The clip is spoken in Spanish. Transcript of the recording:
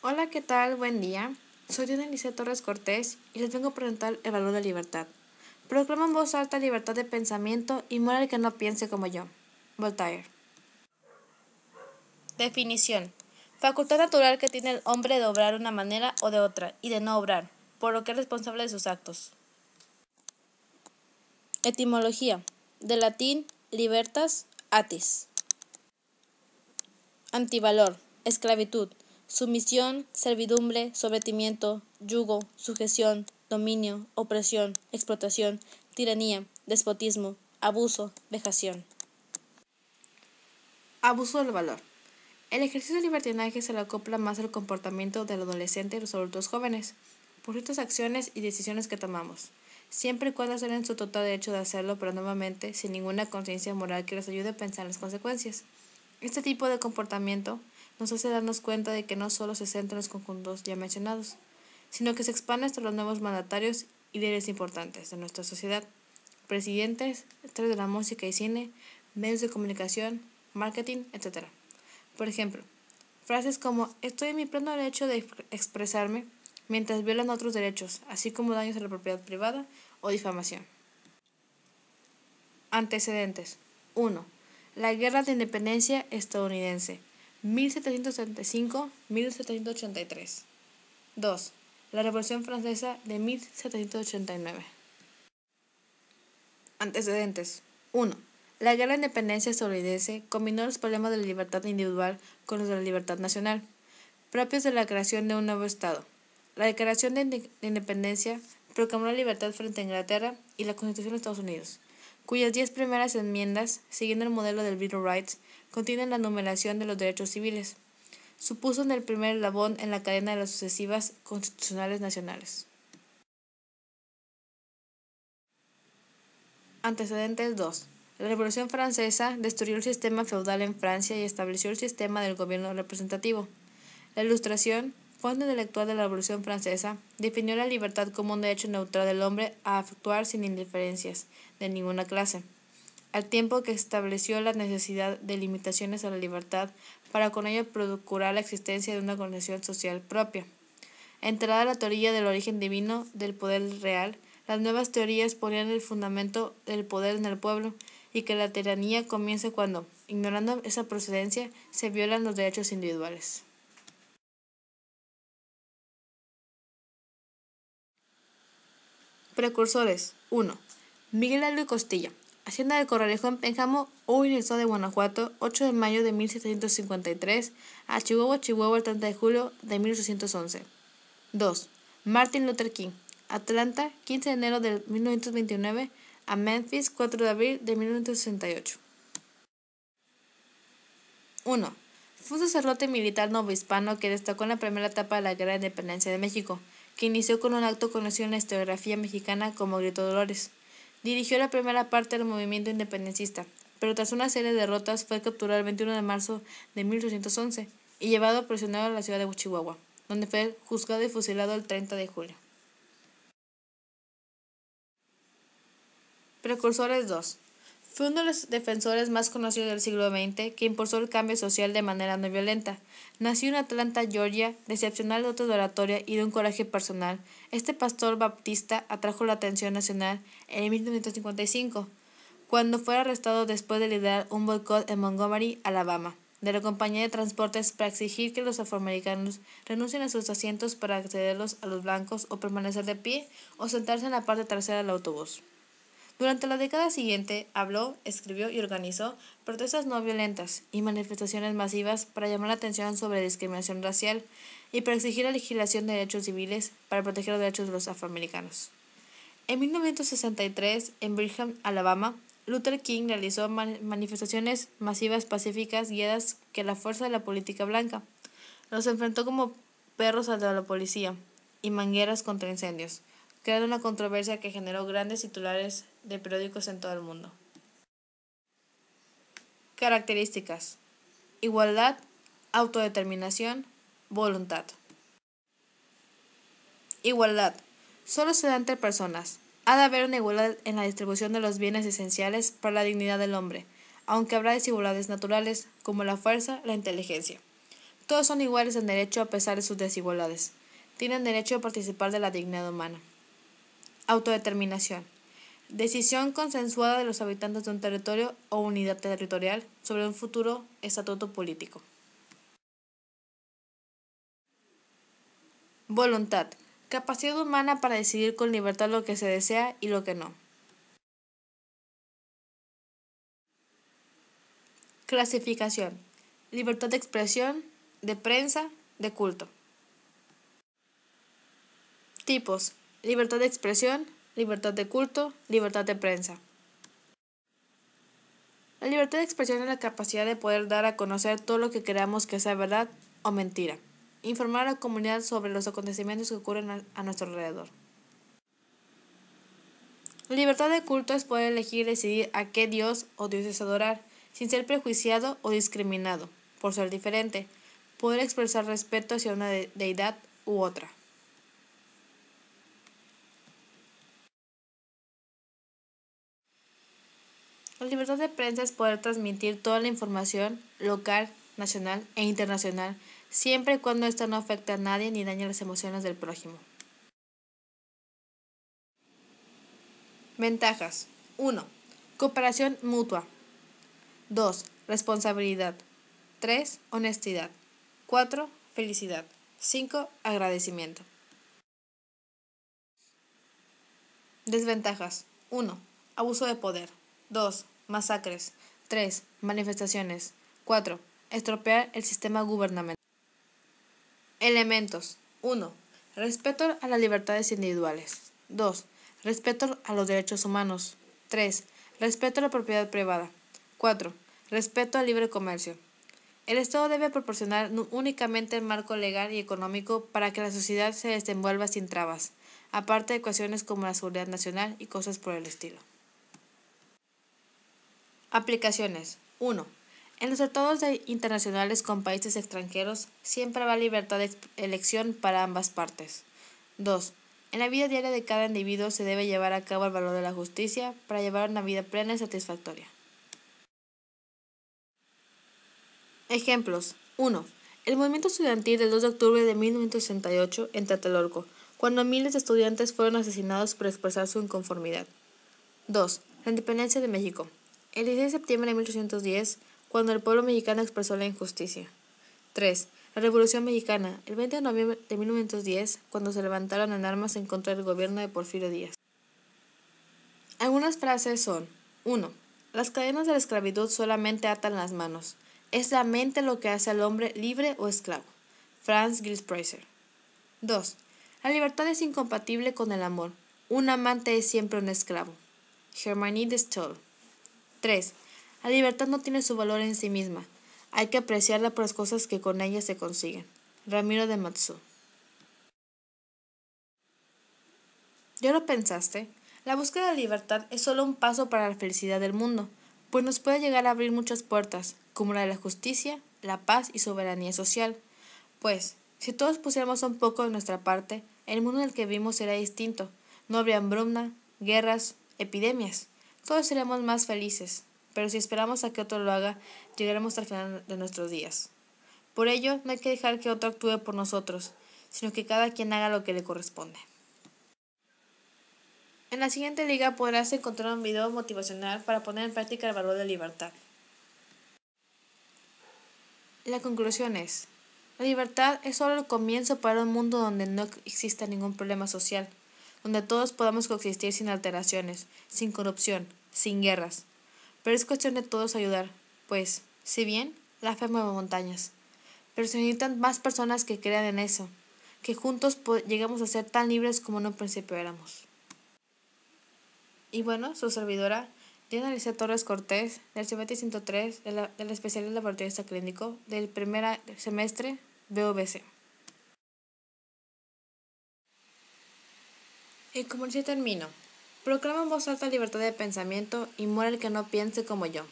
Hola, ¿qué tal? Buen día. Soy Denise Torres Cortés y les vengo a presentar el valor de libertad. Proclama en voz alta libertad de pensamiento y muere el que no piense como yo. Voltaire. Definición. Facultad natural que tiene el hombre de obrar de una manera o de otra y de no obrar, por lo que es responsable de sus actos. Etimología. De latín libertas atis. Antivalor. Esclavitud Sumisión, servidumbre, sometimiento, yugo, sujeción, dominio, opresión, explotación, tiranía, despotismo, abuso, vejación. Abuso del valor. El ejercicio del libertinaje se lo acopla más al comportamiento del adolescente y los adultos jóvenes, por ciertas acciones y decisiones que tomamos, siempre y cuando en su total derecho de hacerlo, pero nuevamente sin ninguna conciencia moral que les ayude a pensar en las consecuencias. Este tipo de comportamiento nos hace darnos cuenta de que no solo se centra en los conjuntos ya mencionados, sino que se expande hasta los nuevos mandatarios y líderes importantes de nuestra sociedad, presidentes, estrellas de la música y cine, medios de comunicación, marketing, etc. Por ejemplo, frases como estoy en mi pleno derecho de expresarme mientras violan otros derechos, así como daños a la propiedad privada o difamación. Antecedentes. 1. La Guerra de Independencia estadounidense 1775-1783. 2. La Revolución Francesa de 1789. Antecedentes. 1. La Guerra de Independencia estadounidense combinó los problemas de la libertad individual con los de la libertad nacional, propios de la creación de un nuevo Estado. La Declaración de Independencia proclamó la libertad frente a Inglaterra y la Constitución de Estados Unidos cuyas diez primeras enmiendas, siguiendo el modelo del Bill of Rights, contienen la numeración de los derechos civiles. Supuso en el primer labón en la cadena de las sucesivas constitucionales nacionales. Antecedentes 2. La Revolución Francesa destruyó el sistema feudal en Francia y estableció el sistema del gobierno representativo. La Ilustración Fondo intelectual de la Revolución Francesa, definió la libertad como un derecho neutral del hombre a actuar sin indiferencias de ninguna clase, al tiempo que estableció la necesidad de limitaciones a la libertad para con ello procurar la existencia de una conexión social propia. Entrada la teoría del origen divino del poder real, las nuevas teorías ponían el fundamento del poder en el pueblo y que la tiranía comienza cuando, ignorando esa procedencia, se violan los derechos individuales. Precursores 1. Miguel Aldo Costilla. Hacienda de Corralejo en Pénjamo, hoy en el estado de Guanajuato, 8 de mayo de 1753, a Chihuahua, Chihuahua, el 30 de julio de 1811. 2. Martin Luther King. Atlanta, 15 de enero de 1929, a Memphis, 4 de abril de 1968. 1. Fue un sacerdote militar novohispano que destacó en la primera etapa de la Guerra de Independencia de México que inició con un acto conocido en la historiografía mexicana como Grito Dolores. Dirigió la primera parte del movimiento independencista, pero tras una serie de derrotas fue capturado el 21 de marzo de 1811 y llevado prisionero a la ciudad de Chihuahua, donde fue juzgado y fusilado el 30 de julio. Precursores 2. Fue uno de los defensores más conocidos del siglo XX que impulsó el cambio social de manera no violenta. Nació en Atlanta, Georgia, de excepcional de oratoria y de un coraje personal. Este pastor baptista atrajo la atención nacional en 1955, cuando fue arrestado después de liderar un boicot en Montgomery, Alabama, de la compañía de transportes para exigir que los afroamericanos renuncien a sus asientos para accederlos a los blancos o permanecer de pie o sentarse en la parte trasera del autobús. Durante la década siguiente habló, escribió y organizó protestas no violentas y manifestaciones masivas para llamar la atención sobre discriminación racial y para exigir la legislación de derechos civiles para proteger los derechos de los afroamericanos. En 1963, en Birmingham, Alabama, Luther King realizó manifestaciones masivas pacíficas guiadas que la fuerza de la política blanca. Los enfrentó como perros a la policía y mangueras contra incendios creando una controversia que generó grandes titulares de periódicos en todo el mundo. Características. Igualdad, autodeterminación, voluntad. Igualdad. Solo se da entre personas. Ha de haber una igualdad en la distribución de los bienes esenciales para la dignidad del hombre, aunque habrá desigualdades naturales como la fuerza, la inteligencia. Todos son iguales en derecho a pesar de sus desigualdades. Tienen derecho a participar de la dignidad humana. Autodeterminación. Decisión consensuada de los habitantes de un territorio o unidad territorial sobre un futuro estatuto político. Voluntad. Capacidad humana para decidir con libertad lo que se desea y lo que no. Clasificación. Libertad de expresión, de prensa, de culto. Tipos libertad de expresión, libertad de culto, libertad de prensa. La libertad de expresión es la capacidad de poder dar a conocer todo lo que creamos que sea verdad o mentira. Informar a la comunidad sobre los acontecimientos que ocurren a nuestro alrededor. La libertad de culto es poder elegir y decidir a qué Dios o dioses adorar, sin ser prejuiciado o discriminado por ser diferente. Poder expresar respeto hacia una deidad u otra. La libertad de prensa es poder transmitir toda la información local, nacional e internacional, siempre y cuando esto no afecte a nadie ni dañe las emociones del prójimo. Ventajas. 1. Cooperación mutua. 2. Responsabilidad. 3. Honestidad. 4. Felicidad. 5. Agradecimiento. Desventajas. 1. Abuso de poder. 2. Masacres. 3. Manifestaciones. 4. Estropear el sistema gubernamental. Elementos. 1. Respeto a las libertades individuales. 2. Respeto a los derechos humanos. 3. Respeto a la propiedad privada. 4. Respeto al libre comercio. El Estado debe proporcionar únicamente el marco legal y económico para que la sociedad se desenvuelva sin trabas, aparte de cuestiones como la seguridad nacional y cosas por el estilo. Aplicaciones. 1. En los tratados internacionales con países extranjeros siempre va libertad de elección para ambas partes. 2. En la vida diaria de cada individuo se debe llevar a cabo el valor de la justicia para llevar una vida plena y satisfactoria. Ejemplos. 1. El movimiento estudiantil del 2 de octubre de 1968 en Tlatelolco, cuando miles de estudiantes fueron asesinados por expresar su inconformidad. 2. La independencia de México el 16 de septiembre de 1810, cuando el pueblo mexicano expresó la injusticia. 3. La Revolución Mexicana, el 20 de noviembre de 1910, cuando se levantaron en armas en contra del gobierno de Porfirio Díaz. Algunas frases son 1. Las cadenas de la esclavitud solamente atan las manos. Es la mente lo que hace al hombre libre o esclavo. Franz Gilspreiser. 2. La libertad es incompatible con el amor. Un amante es siempre un esclavo. Germany de Stoll. 3. La libertad no tiene su valor en sí misma. Hay que apreciarla por las cosas que con ella se consiguen. Ramiro de Matsu. ¿Ya lo pensaste? La búsqueda de libertad es solo un paso para la felicidad del mundo, pues nos puede llegar a abrir muchas puertas, como la de la justicia, la paz y soberanía social. Pues, si todos pusiéramos un poco de nuestra parte, el mundo en el que vivimos será distinto. No habría hambruna, guerras, epidemias todos seremos más felices, pero si esperamos a que otro lo haga, llegaremos al final de nuestros días. Por ello, no hay que dejar que otro actúe por nosotros, sino que cada quien haga lo que le corresponde. En la siguiente liga podrás encontrar un video motivacional para poner en práctica el valor de libertad. La conclusión es, la libertad es solo el comienzo para un mundo donde no exista ningún problema social, donde todos podamos coexistir sin alteraciones, sin corrupción, sin guerras. Pero es cuestión de todos ayudar, pues, si bien, la fe mueve montañas. Pero se necesitan más personas que crean en eso, que juntos lleguemos a ser tan libres como en un principio éramos. Y bueno, su servidora, Diana Alicia Torres Cortés, del CBT 103, de la, del especial del laboratorio clínico, del primer semestre BOBC. Y El si termino. proclama en voz alta libertad de pensamiento y muere el que no piense como yo.